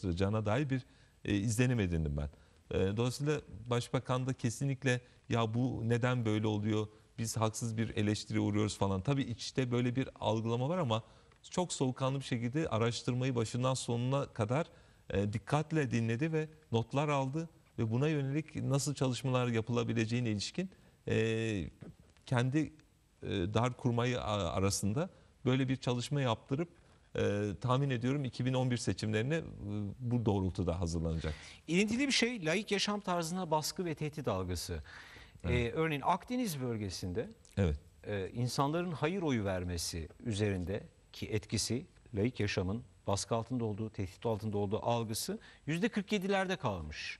çalıştıracağına dair bir e, izlenim edindim ben. E, dolayısıyla başbakan da kesinlikle ya bu neden böyle oluyor, biz haksız bir eleştiri uğruyoruz falan. Tabii içte böyle bir algılama var ama çok soğukkanlı bir şekilde araştırmayı başından sonuna kadar e, dikkatle dinledi ve notlar aldı ve buna yönelik nasıl çalışmalar yapılabileceğine ilişkin e, kendi e, dar kurmayı arasında böyle bir çalışma yaptırıp e, tahmin ediyorum 2011 seçimlerine e, bu doğrultuda hazırlanacak. İlintili bir şey laik yaşam tarzına baskı ve tehdit algısı. Ee, evet. E, örneğin Akdeniz bölgesinde evet. e, insanların hayır oyu vermesi üzerinde ki etkisi laik yaşamın baskı altında olduğu, tehdit altında olduğu algısı yüzde %47'lerde kalmış.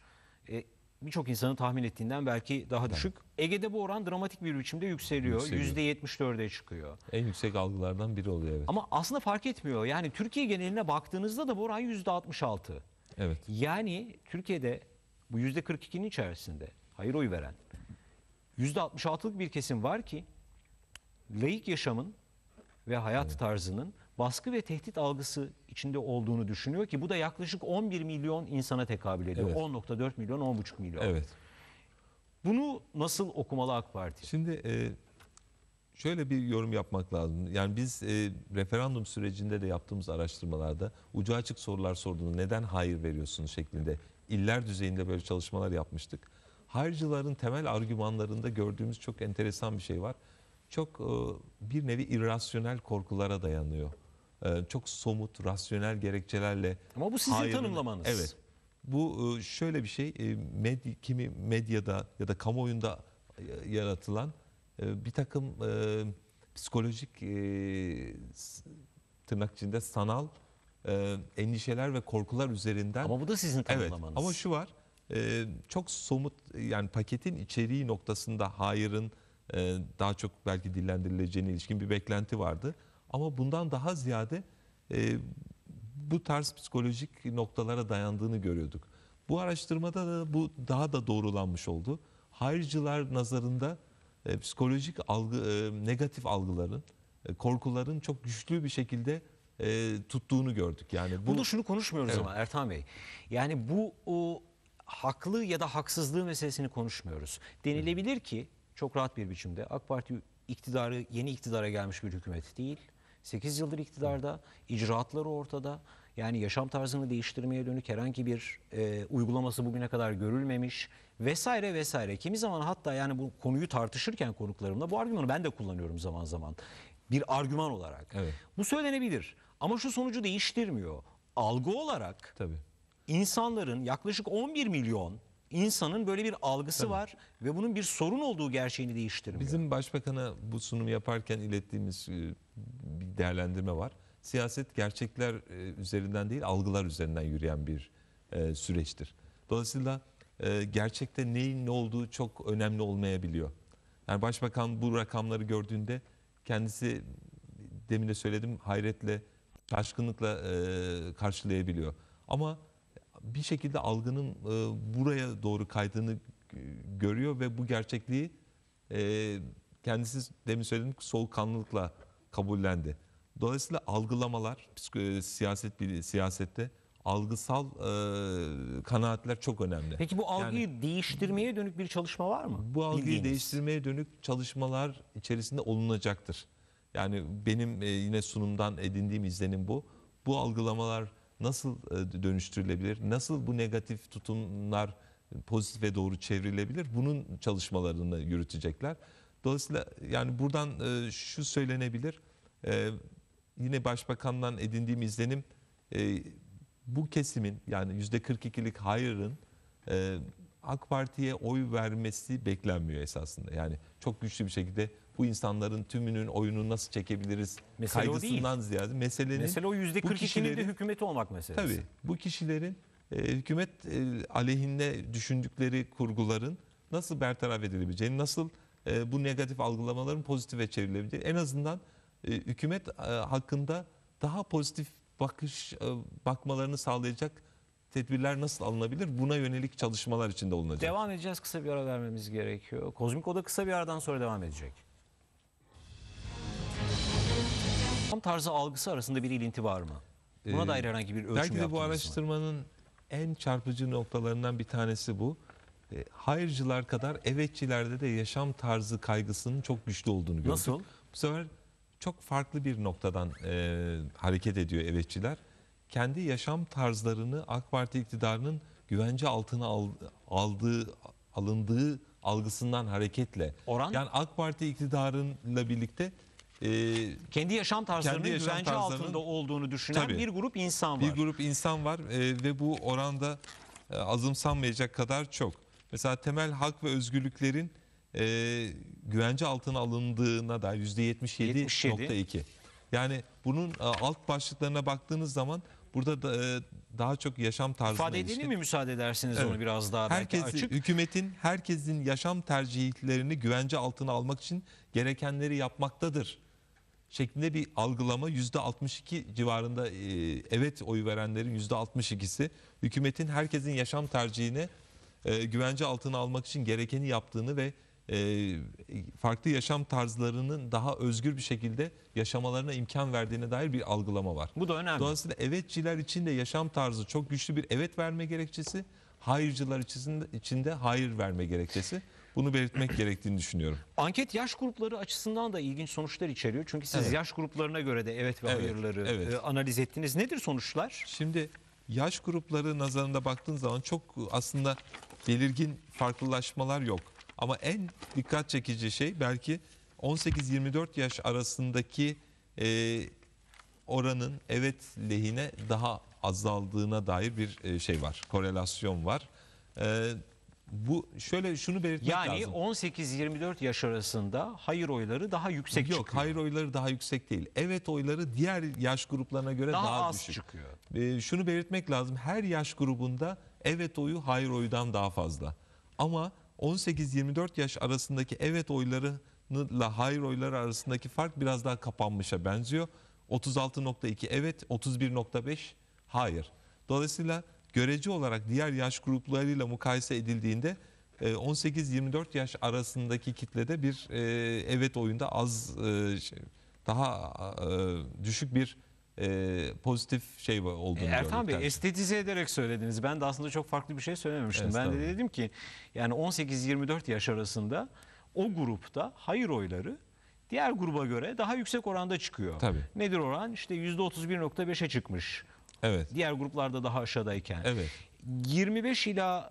E, birçok insanın tahmin ettiğinden belki daha düşük. Ege'de bu oran dramatik bir biçimde yükseliyor. Yükseliyor. %74'e çıkıyor. En yüksek algılardan biri oluyor evet. Ama aslında fark etmiyor. Yani Türkiye geneline baktığınızda da bu oran %66. Evet. Yani Türkiye'de bu %42'nin içerisinde hayır oy veren %66'lık bir kesim var ki laik yaşamın ve hayat tarzının baskı ve tehdit algısı içinde olduğunu düşünüyor ki bu da yaklaşık 11 milyon insana tekabül ediyor. Evet. 10.4 milyon, 10.5 milyon. Evet. Bunu nasıl okumalı AK Parti? Şimdi e, şöyle bir yorum yapmak lazım. Yani biz e, referandum sürecinde de yaptığımız araştırmalarda ucu açık sorular sorduğunda neden hayır veriyorsunuz şeklinde iller düzeyinde böyle çalışmalar yapmıştık. Hayırcıların temel argümanlarında gördüğümüz çok enteresan bir şey var. Çok e, bir nevi irrasyonel korkulara dayanıyor. E, çok somut, rasyonel gerekçelerle... Ama bu sizin hayrını, tanımlamanız. Evet. Bu e, şöyle bir şey, e, medya, kimi medyada ya da kamuoyunda yaratılan bir takım psikolojik tırnak içinde sanal endişeler ve korkular üzerinden... Ama bu da sizin tanımlamanız. Evet, ama şu var, çok somut yani paketin içeriği noktasında hayırın daha çok belki dillendirileceğine ilişkin bir beklenti vardı. Ama bundan daha ziyade e, bu tarz psikolojik noktalara dayandığını görüyorduk. Bu araştırmada da bu daha da doğrulanmış oldu. Hayırcılar nazarında e, psikolojik algı, e, negatif algıların, e, korkuların çok güçlü bir şekilde e, tuttuğunu gördük. Yani bu... Bunu şunu konuşmuyoruz evet. ama Ertan Bey. Yani bu o, haklı ya da haksızlığı meselesini konuşmuyoruz. Denilebilir ki çok rahat bir biçimde AK Parti iktidarı yeni iktidara gelmiş bir hükümet değil. 8 yıldır iktidarda, icraatları ortada. Yani yaşam tarzını değiştirmeye dönük herhangi bir e, uygulaması bugüne kadar görülmemiş vesaire vesaire. Kimi zaman hatta yani bu konuyu tartışırken konuklarımla bu argümanı ben de kullanıyorum zaman zaman. Bir argüman olarak. Evet. Bu söylenebilir ama şu sonucu değiştirmiyor. Algı olarak Tabii. insanların yaklaşık 11 milyon insanın böyle bir algısı Tabii. var ve bunun bir sorun olduğu gerçeğini değiştirmiyor. Bizim başbakana bu sunumu yaparken ilettiğimiz e, bir değerlendirme var. Siyaset gerçekler e, üzerinden değil algılar üzerinden yürüyen bir e, süreçtir. Dolayısıyla gerçekte neyin ne olduğu çok önemli olmayabiliyor. Yani başbakan bu rakamları gördüğünde kendisi demin de söyledim hayretle, şaşkınlıkla karşılayabiliyor. Ama bir şekilde algının e, buraya doğru kaydığını e, görüyor ve bu gerçekliği e, kendisi demin söylediğim soğukkanlılıkla kabullendi. Dolayısıyla algılamalar e, siyaset siyasette algısal e, kanaatler çok önemli. Peki bu algıyı yani, değiştirmeye dönük bir çalışma var mı? Bu algıyı Bildiğiniz. değiştirmeye dönük çalışmalar içerisinde olunacaktır. Yani benim e, yine sunumdan edindiğim izlenim bu. Bu algılamalar nasıl e, dönüştürülebilir? Nasıl bu negatif tutumlar pozitife doğru çevrilebilir? Bunun çalışmalarını yürütecekler. Dolayısıyla yani buradan e, şu söylenebilir. E, yine başbakandan edindiğim izlenim bu kesimin yani %42'lik hayırın AK Parti'ye oy vermesi beklenmiyor esasında. Yani çok güçlü bir şekilde bu insanların tümünün oyunu nasıl çekebiliriz mesele kaygısından değil. ziyade meselenin... Mesele o yüzde %42'nin de hükümeti olmak meselesi. Tabii bu kişilerin e, hükümet e, aleyhinde düşündükleri kurguların nasıl bertaraf edilebileceğini, nasıl e, bu negatif algılamaların pozitife çevrilebileceğini en azından e, hükümet e, hakkında daha pozitif bakış e, bakmalarını sağlayacak tedbirler nasıl alınabilir? Buna yönelik çalışmalar içinde olunacak. Devam edeceğiz. Kısa bir ara vermemiz gerekiyor. Kozmik Oda kısa bir aradan sonra devam edecek. Tam tarzı algısı arasında bir ilinti var mı? Buna ee, dair herhangi bir ölçüm Belki de bu yaptınız mı? araştırmanın en çarpıcı noktalarından bir tanesi bu. E, Hayırcılar kadar evetçilerde de yaşam tarzı kaygısının çok güçlü olduğunu gördük. Nasıl? Bu sefer çok farklı bir noktadan e, hareket ediyor evetçiler. Kendi yaşam tarzlarını AK Parti iktidarının güvence altına al- aldığı, alındığı algısından hareketle. Oran? Yani AK Parti iktidarıyla birlikte e, kendi yaşam tarzlarının kendi yaşam güvence tarzlarının, altında olduğunu düşünen tabii, bir grup insan var. Bir grup insan var e, ve bu oranda e, azımsanmayacak kadar çok. Mesela temel hak ve özgürlüklerin e, güvence altına alındığına da %77.2. Yani bunun e, alt başlıklarına baktığınız zaman burada da, e, daha çok yaşam tarzına İfade edelim mi müsaade edersiniz evet. onu biraz daha Herkes, belki açık. Hükümetin herkesin yaşam tercihlerini güvence altına almak için gerekenleri yapmaktadır şeklinde bir algılama %62 civarında e, evet oyu verenlerin %62'si hükümetin herkesin yaşam tercihini e, güvence altına almak için gerekeni yaptığını ve e, farklı yaşam tarzlarının daha özgür bir şekilde yaşamalarına imkan verdiğine dair bir algılama var. Bu da önemli. Dolayısıyla evetçiler için de yaşam tarzı çok güçlü bir evet verme gerekçesi, hayırcılar için de hayır verme gerekçesi. Bunu belirtmek gerektiğini düşünüyorum. Anket yaş grupları açısından da ilginç sonuçlar içeriyor. Çünkü siz Evet. yaş gruplarına göre de evet ve Evet, hayırları evet. E, analiz ettiniz. Nedir sonuçlar? Şimdi yaş grupları nazarında baktığın zaman çok aslında belirgin farklılaşmalar yok. Ama en dikkat çekici şey belki 18-24 yaş arasındaki e, oranın evet lehine daha azaldığına dair bir e, şey var, korelasyon var. E, bu şöyle şunu belirtmek yani lazım. Yani 18-24 yaş arasında hayır oyları daha yüksek Yok, çıkıyor. Yok hayır oyları daha yüksek değil. Evet oyları diğer yaş gruplarına göre daha, daha az düşük. çıkıyor. Ee, şunu belirtmek lazım. Her yaş grubunda evet oyu hayır oydan daha fazla. Ama 18-24 yaş arasındaki evet oylarıyla hayır oyları arasındaki fark biraz daha kapanmışa benziyor. 36.2 evet, 31.5 hayır. Dolayısıyla görece olarak diğer yaş gruplarıyla mukayese edildiğinde 18-24 e, yaş arasındaki kitlede bir e, evet oyunda az e, şey, daha düşük bir pozitif şey olduğunu e, Ertan Bey estetize ederek söylediniz. Ben de aslında çok farklı bir şey söylememiştim. Ben de dedim ki yani 18-24 yaş arasında o grupta hayır oyları diğer gruba göre daha yüksek oranda çıkıyor. Tabii. Nedir oran? İşte %31.5'e çıkmış. Evet. Diğer gruplarda daha aşağıdayken. Evet. 25 ila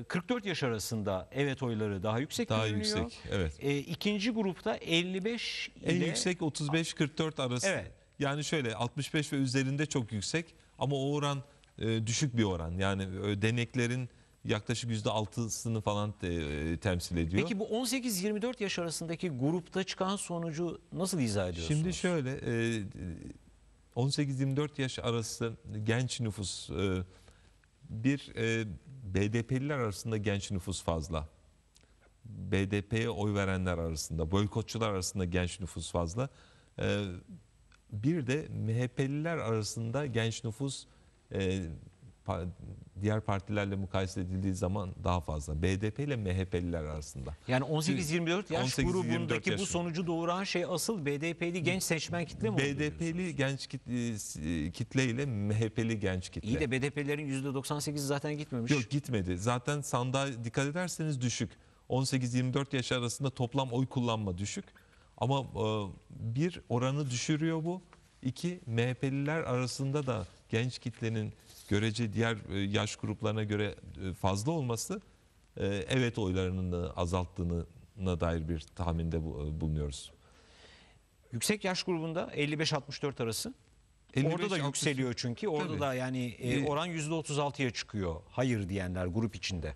e, 44 yaş arasında evet oyları daha yüksek Daha görünüyor. yüksek, evet. E, ikinci grupta 55 En ile yüksek 35-44 arası. Evet. Yani şöyle 65 ve üzerinde çok yüksek ama o oran e, düşük bir oran. Yani e, deneklerin yaklaşık %6'sını falan e, e, temsil ediyor. Peki bu 18-24 yaş arasındaki grupta çıkan sonucu nasıl izah ediyorsunuz? Şimdi şöyle e, 18-24 yaş arası genç nüfus e, bir e, BDP'liler arasında genç nüfus fazla. BDP'ye oy verenler arasında, boykotçular arasında genç nüfus fazla. E, bir de MHP'liler arasında genç nüfus diğer partilerle mukayese edildiği zaman daha fazla. BDP ile MHP'liler arasında. Yani 18-24 yaş 18 grubundaki yaş bu sonucu doğuran şey asıl BDP'li genç seçmen kitle mi? BDP'li genç kitle, e, kitle ile MHP'li genç kitle. İyi de BDP'lerin %98'i zaten gitmemiş. Yok gitmedi. Zaten sandığa dikkat ederseniz düşük. 18-24 yaş arasında toplam oy kullanma düşük. Ama e, bir oranı düşürüyor bu. İki MHP'liler arasında da genç kitlenin görece diğer e, yaş gruplarına göre e, fazla olması e, evet oylarının da azalttığına dair bir tahminde bulunuyoruz. Yüksek yaş grubunda 55-64 arası. 55, orada da 60. yükseliyor çünkü. Orada Tabii. da yani e, oran %36'ya çıkıyor. Hayır diyenler grup içinde.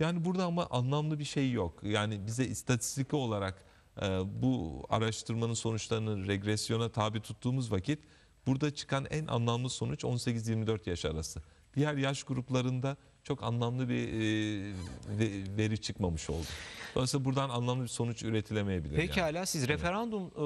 Yani burada ama anlamlı bir şey yok. Yani bize istatistik olarak bu araştırmanın sonuçlarını regresyona tabi tuttuğumuz vakit Burada çıkan en anlamlı sonuç 18-24 yaş arası. Diğer yaş gruplarında çok anlamlı bir e, veri çıkmamış oldu. Dolayısıyla buradan anlamlı bir sonuç üretilemeyebilir. Peki yani. siz referandum e,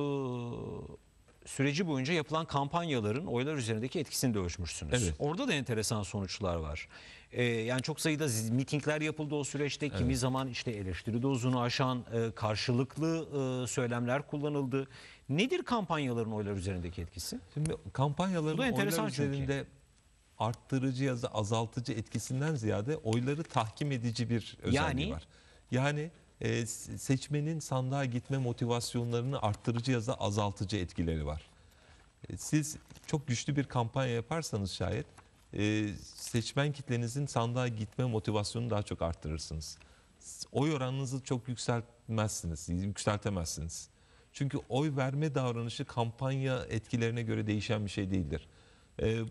süreci boyunca yapılan kampanyaların oylar üzerindeki etkisini de ölçmüşsünüz. Evet. Orada da enteresan sonuçlar var. Ee, yani çok sayıda mitingler yapıldı o süreçte. Evet. Kimi zaman işte eleştiri dozunu aşan e, karşılıklı e, söylemler kullanıldı. Nedir kampanyaların oylar üzerindeki etkisi? Şimdi kampanyaların oylar üzerinde çünkü. arttırıcı ya da azaltıcı etkisinden ziyade oyları tahkim edici bir özelliği yani, var. Yani e, seçmenin sandığa gitme motivasyonlarını arttırıcı ya da azaltıcı etkileri var. E, siz çok güçlü bir kampanya yaparsanız şayet e, seçmen kitlenizin sandığa gitme motivasyonunu daha çok arttırırsınız. Oy oranınızı çok yükseltmezsiniz, yükseltemezsiniz. Çünkü oy verme davranışı kampanya etkilerine göre değişen bir şey değildir.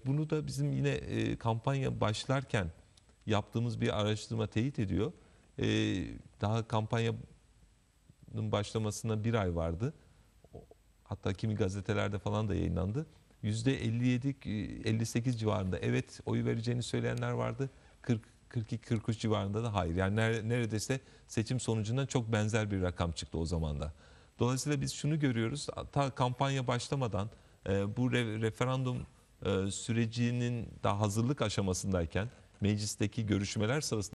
Bunu da bizim yine kampanya başlarken yaptığımız bir araştırma teyit ediyor e, daha kampanyanın başlamasına bir ay vardı. Hatta kimi gazetelerde falan da yayınlandı. %57, 58 e, civarında evet oyu vereceğini söyleyenler vardı. 40, 42-43 civarında da hayır. Yani neredeyse seçim sonucundan çok benzer bir rakam çıktı o zaman da. Dolayısıyla biz şunu görüyoruz. Ta kampanya başlamadan e, bu referandum e, sürecinin daha hazırlık aşamasındayken meclisteki görüşmeler sırasında